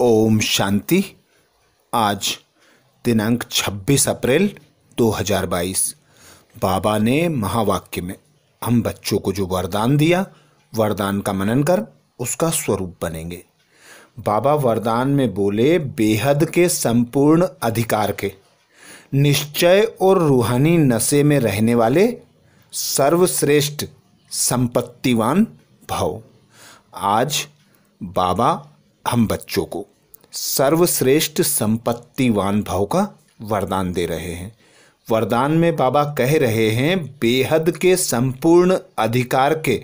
ओम शांति आज दिनांक 26 अप्रैल 2022 बाबा ने महावाक्य में हम बच्चों को जो वरदान दिया वरदान का मनन कर उसका स्वरूप बनेंगे बाबा वरदान में बोले बेहद के संपूर्ण अधिकार के निश्चय और रूहानी नशे में रहने वाले सर्वश्रेष्ठ संपत्तिवान भाव आज बाबा हम बच्चों को सर्वश्रेष्ठ संपत्तिवान भाव का वरदान दे रहे हैं वरदान में बाबा कह रहे हैं बेहद के संपूर्ण अधिकार के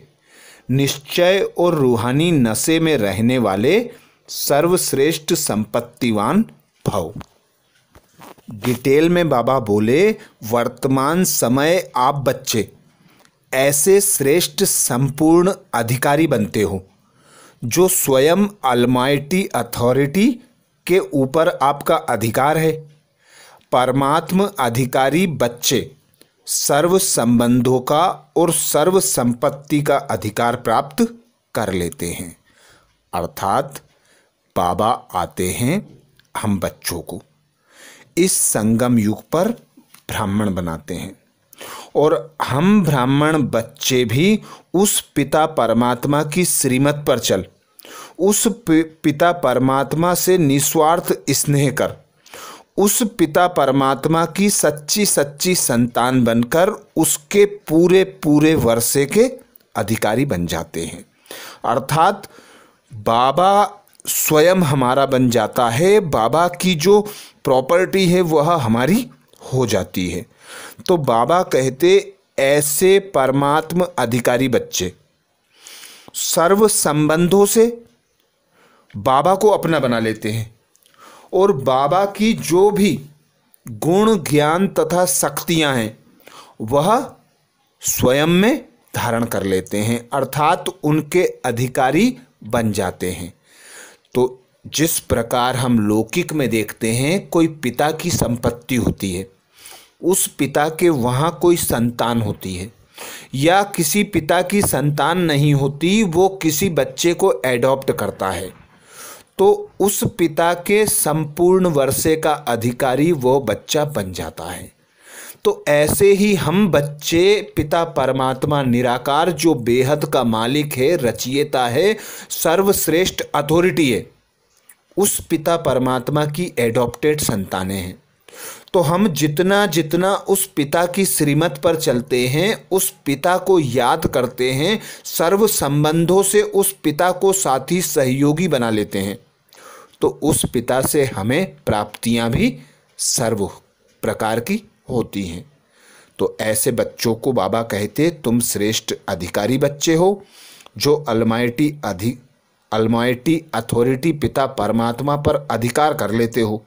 निश्चय और रूहानी नशे में रहने वाले सर्वश्रेष्ठ संपत्तिवान भाव डिटेल में बाबा बोले वर्तमान समय आप बच्चे ऐसे श्रेष्ठ संपूर्ण अधिकारी बनते हो जो स्वयं अलमाइटी अथॉरिटी के ऊपर आपका अधिकार है परमात्म अधिकारी बच्चे सर्व संबंधों का और सर्व संपत्ति का अधिकार प्राप्त कर लेते हैं अर्थात बाबा आते हैं हम बच्चों को इस संगम युग पर ब्राह्मण बनाते हैं और हम ब्राह्मण बच्चे भी उस पिता परमात्मा की श्रीमत पर चल उस पिता परमात्मा से निस्वार्थ स्नेह कर उस पिता परमात्मा की सच्ची सच्ची संतान बनकर उसके पूरे पूरे वर्षे के अधिकारी बन जाते हैं अर्थात बाबा स्वयं हमारा बन जाता है बाबा की जो प्रॉपर्टी है वह हमारी हो जाती है तो बाबा कहते ऐसे परमात्म अधिकारी बच्चे सर्व संबंधों से बाबा को अपना बना लेते हैं और बाबा की जो भी गुण ज्ञान तथा शक्तियाँ हैं वह स्वयं में धारण कर लेते हैं अर्थात उनके अधिकारी बन जाते हैं तो जिस प्रकार हम लौकिक में देखते हैं कोई पिता की संपत्ति होती है उस पिता के वहाँ कोई संतान होती है या किसी पिता की संतान नहीं होती वो किसी बच्चे को एडॉप्ट करता है तो उस पिता के संपूर्ण वर्षे का अधिकारी वो बच्चा बन जाता है तो ऐसे ही हम बच्चे पिता परमात्मा निराकार जो बेहद का मालिक है रचियता है सर्वश्रेष्ठ अथॉरिटी है उस पिता परमात्मा की एडॉप्टेड संतानें हैं तो हम जितना जितना उस पिता की श्रीमत पर चलते हैं उस पिता को याद करते हैं सर्व संबंधों से उस पिता को साथी सहयोगी बना लेते हैं तो उस पिता से हमें प्राप्तियां भी सर्व प्रकार की होती हैं तो ऐसे बच्चों को बाबा कहते तुम श्रेष्ठ अधिकारी बच्चे हो जो अलमाइटी अधि अलमाइटी अथॉरिटी पिता परमात्मा पर अधिकार कर लेते हो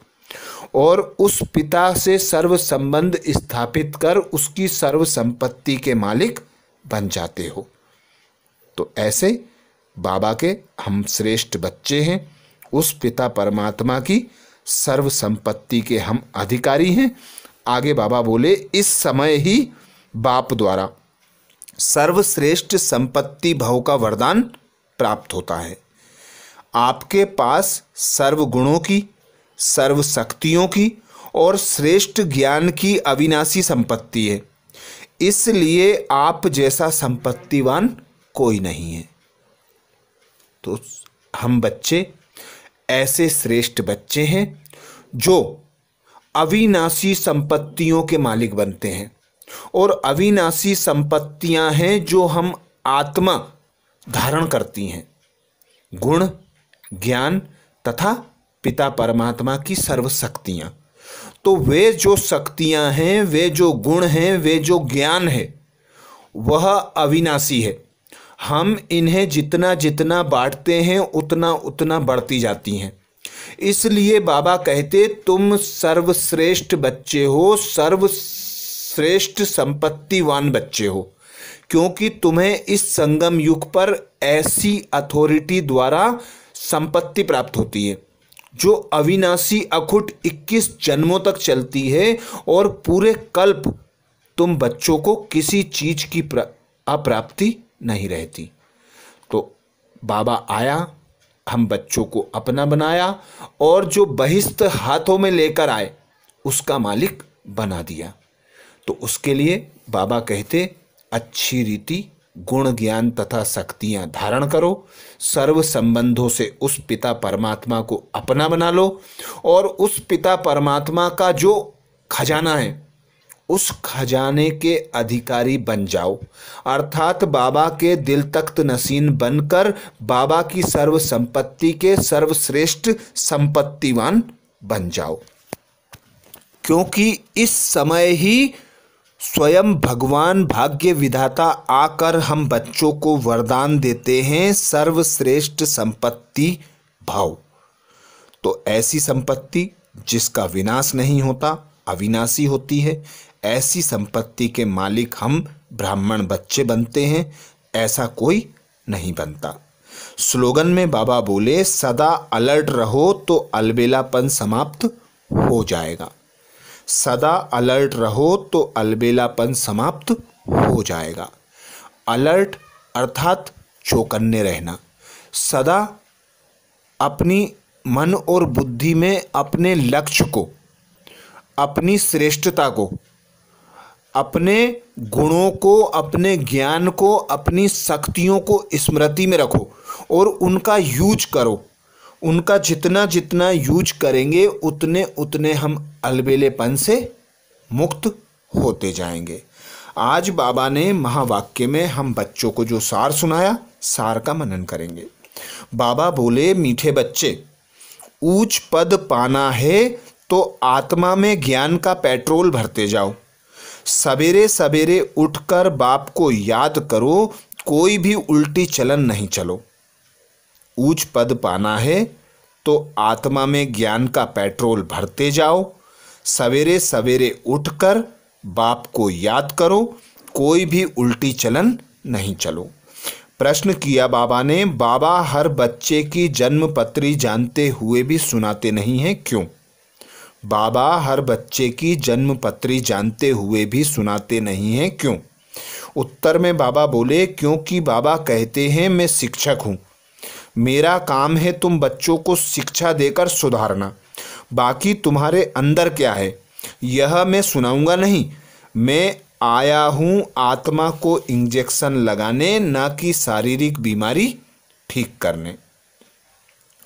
और उस पिता से सर्व संबंध स्थापित कर उसकी सर्व संपत्ति के मालिक बन जाते हो तो ऐसे बाबा के हम श्रेष्ठ बच्चे हैं उस पिता परमात्मा की सर्व संपत्ति के हम अधिकारी हैं आगे बाबा बोले इस समय ही बाप द्वारा सर्वश्रेष्ठ संपत्ति भव का वरदान प्राप्त होता है आपके पास सर्व गुणों की सर्व शक्तियों की और श्रेष्ठ ज्ञान की अविनाशी संपत्ति है इसलिए आप जैसा संपत्तिवान कोई नहीं है तो हम बच्चे ऐसे श्रेष्ठ बच्चे हैं जो अविनाशी संपत्तियों के मालिक बनते हैं और अविनाशी संपत्तियां हैं जो हम आत्मा धारण करती हैं गुण ज्ञान तथा पिता परमात्मा की सर्वशक्तियाँ तो वे जो शक्तियाँ हैं वे जो गुण हैं वे जो ज्ञान है वह अविनाशी है हम इन्हें जितना जितना बांटते हैं उतना उतना बढ़ती जाती हैं इसलिए बाबा कहते तुम सर्वश्रेष्ठ बच्चे हो सर्वश्रेष्ठ संपत्तिवान बच्चे हो क्योंकि तुम्हें इस संगम युग पर ऐसी अथॉरिटी द्वारा संपत्ति प्राप्त होती है जो अविनाशी अखुट 21 जन्मों तक चलती है और पूरे कल्प तुम बच्चों को किसी चीज की अप्राप्ति नहीं रहती तो बाबा आया हम बच्चों को अपना बनाया और जो बहिस्त हाथों में लेकर आए उसका मालिक बना दिया तो उसके लिए बाबा कहते अच्छी रीति गुण ज्ञान तथा शक्तियाँ धारण करो सर्व संबंधों से उस पिता परमात्मा को अपना बना लो और उस पिता परमात्मा का जो खजाना है उस खजाने के अधिकारी बन जाओ अर्थात बाबा के दिल तख्त नसीन बनकर बाबा की सर्व संपत्ति के सर्वश्रेष्ठ संपत्तिवान बन जाओ क्योंकि इस समय ही स्वयं भगवान भाग्य विधाता आकर हम बच्चों को वरदान देते हैं सर्वश्रेष्ठ संपत्ति भाव तो ऐसी संपत्ति जिसका विनाश नहीं होता अविनाशी होती है ऐसी संपत्ति के मालिक हम ब्राह्मण बच्चे बनते हैं ऐसा कोई नहीं बनता स्लोगन में बाबा बोले सदा अलर्ट रहो तो अलबेलापन समाप्त हो जाएगा सदा अलर्ट रहो तो अलबेलापन समाप्त हो जाएगा अलर्ट अर्थात चौकन्ने रहना सदा अपनी मन और बुद्धि में अपने लक्ष्य को अपनी श्रेष्ठता को अपने गुणों को अपने ज्ञान को अपनी शक्तियों को स्मृति में रखो और उनका यूज करो उनका जितना जितना यूज करेंगे उतने उतने हम अलबेलेपन से मुक्त होते जाएंगे आज बाबा ने महावाक्य में हम बच्चों को जो सार सुनाया सार का मनन करेंगे बाबा बोले मीठे बच्चे ऊंच पद पाना है तो आत्मा में ज्ञान का पेट्रोल भरते जाओ सवेरे सवेरे उठकर बाप को याद करो कोई भी उल्टी चलन नहीं चलो ऊंच पद पाना है तो आत्मा में ज्ञान का पेट्रोल भरते जाओ सवेरे सवेरे उठकर बाप को याद करो कोई भी उल्टी चलन नहीं चलो प्रश्न किया बाबा ने बाबा हर बच्चे की जन्म पत्री जानते हुए भी सुनाते नहीं हैं क्यों बाबा हर बच्चे की जन्म पत्री जानते हुए भी सुनाते नहीं हैं क्यों उत्तर में बाबा बोले क्योंकि बाबा कहते हैं मैं शिक्षक हूँ मेरा काम है तुम बच्चों को शिक्षा देकर सुधारना बाकी तुम्हारे अंदर क्या है यह मैं सुनाऊंगा नहीं मैं आया हूँ आत्मा को इंजेक्शन लगाने न कि शारीरिक बीमारी ठीक करने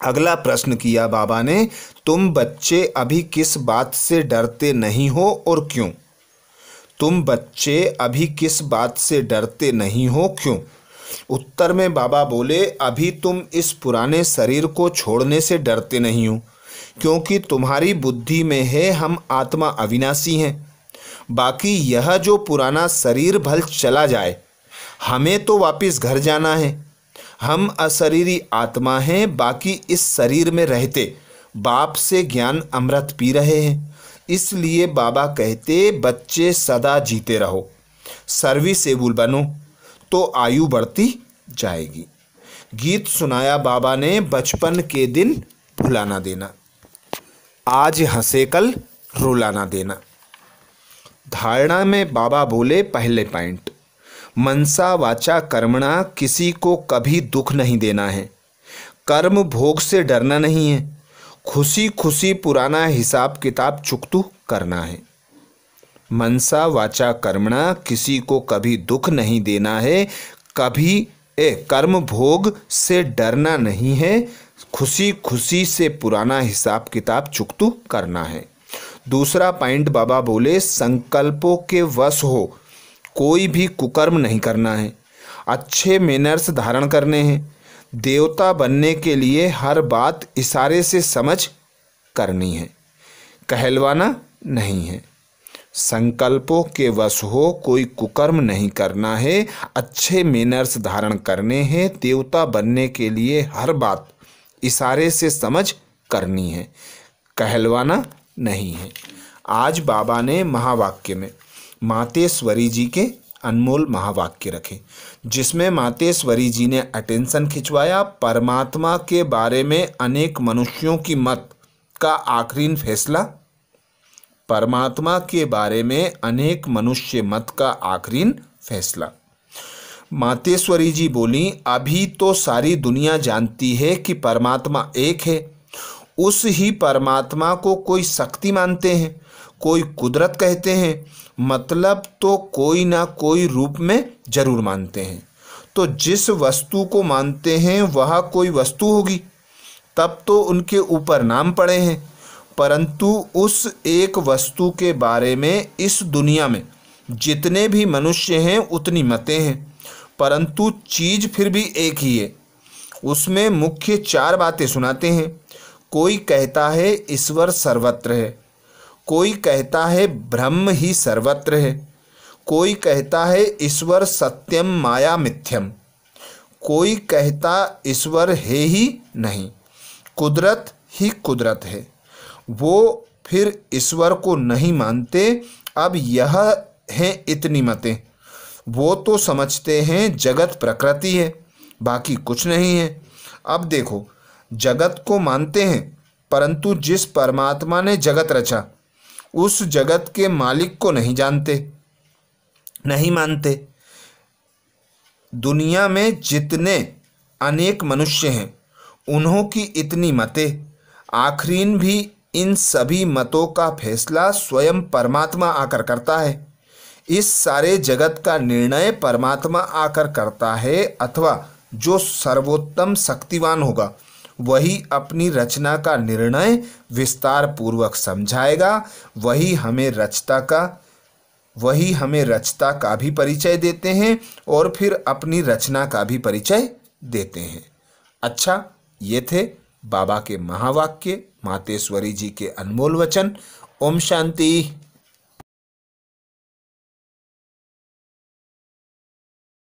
अगला प्रश्न किया बाबा ने तुम बच्चे अभी किस बात से डरते नहीं हो और क्यों तुम बच्चे अभी किस बात से डरते नहीं हो क्यों उत्तर में बाबा बोले अभी तुम इस पुराने शरीर को छोड़ने से डरते नहीं हो क्योंकि तुम्हारी बुद्धि में है हम आत्मा अविनाशी हैं बाकी यह जो पुराना शरीर भल चला जाए हमें तो वापस घर जाना है हम अशरीरी आत्मा हैं बाकी इस शरीर में रहते बाप से ज्ञान अमृत पी रहे हैं इसलिए बाबा कहते बच्चे सदा जीते रहो सर्विसेबुल बनो तो आयु बढ़ती जाएगी गीत सुनाया बाबा ने बचपन के दिन भुलाना देना आज हंसे कल रुलाना देना धारणा में बाबा बोले पहले पॉइंट मनसा वाचा कर्मणा किसी को कभी दुख नहीं देना है कर्म भोग से डरना नहीं है खुशी खुशी पुराना हिसाब किताब चुकतू करना है मनसा वाचा कर्मणा किसी को कभी दुख नहीं देना है कभी ए कर्म भोग से डरना नहीं है खुशी खुशी से पुराना हिसाब किताब चुकतु करना है दूसरा पॉइंट बाबा बोले संकल्पों के वश हो कोई भी कुकर्म नहीं करना है अच्छे मेनर्स धारण करने हैं देवता बनने के लिए हर बात इशारे से समझ करनी है कहलवाना नहीं है संकल्पों के वश हो कोई कुकर्म नहीं करना है अच्छे मेनर्स धारण करने हैं देवता बनने के लिए हर बात इशारे से समझ करनी है कहलवाना नहीं है आज बाबा ने महावाक्य में मातेश्वरी जी के अनमोल महावाक्य रखे जिसमें मातेश्वरी जी ने अटेंशन खिंचवाया परमात्मा के बारे में अनेक मनुष्यों की मत का आखिरीन फैसला परमात्मा के बारे में अनेक मनुष्य मत का आखिरीन फैसला मातेश्वरी जी बोली अभी तो सारी दुनिया जानती है कि परमात्मा एक है उस ही परमात्मा को कोई शक्ति मानते हैं कोई कुदरत कहते हैं मतलब तो कोई ना कोई रूप में जरूर मानते हैं तो जिस वस्तु को मानते हैं वह कोई वस्तु होगी तब तो उनके ऊपर नाम पड़े हैं परंतु उस एक वस्तु के बारे में इस दुनिया में जितने भी मनुष्य हैं उतनी मतें हैं परंतु चीज़ फिर भी एक ही है उसमें मुख्य चार बातें सुनाते हैं कोई कहता है ईश्वर सर्वत्र है कोई कहता है ब्रह्म ही सर्वत्र है कोई कहता है ईश्वर सत्यम माया मिथ्यम कोई कहता ईश्वर है ही नहीं कुदरत ही कुदरत है वो फिर ईश्वर को नहीं मानते अब यह हैं इतनी मतें वो तो समझते हैं जगत प्रकृति है बाकी कुछ नहीं है अब देखो जगत को मानते हैं परंतु जिस परमात्मा ने जगत रचा उस जगत के मालिक को नहीं जानते नहीं मानते दुनिया में जितने अनेक मनुष्य हैं उन्हों की इतनी मतें आखरीन भी इन सभी मतों का फैसला स्वयं परमात्मा आकर करता है इस सारे जगत का निर्णय परमात्मा आकर करता है अथवा जो सर्वोत्तम शक्तिवान होगा वही अपनी रचना का निर्णय विस्तार पूर्वक समझाएगा वही हमें रचता का वही हमें रचता का भी परिचय देते हैं और फिर अपनी रचना का भी परिचय देते हैं अच्छा ये थे बाबा के महावाक्य मातेश्वरी जी के अनमोल वचन ओम शांति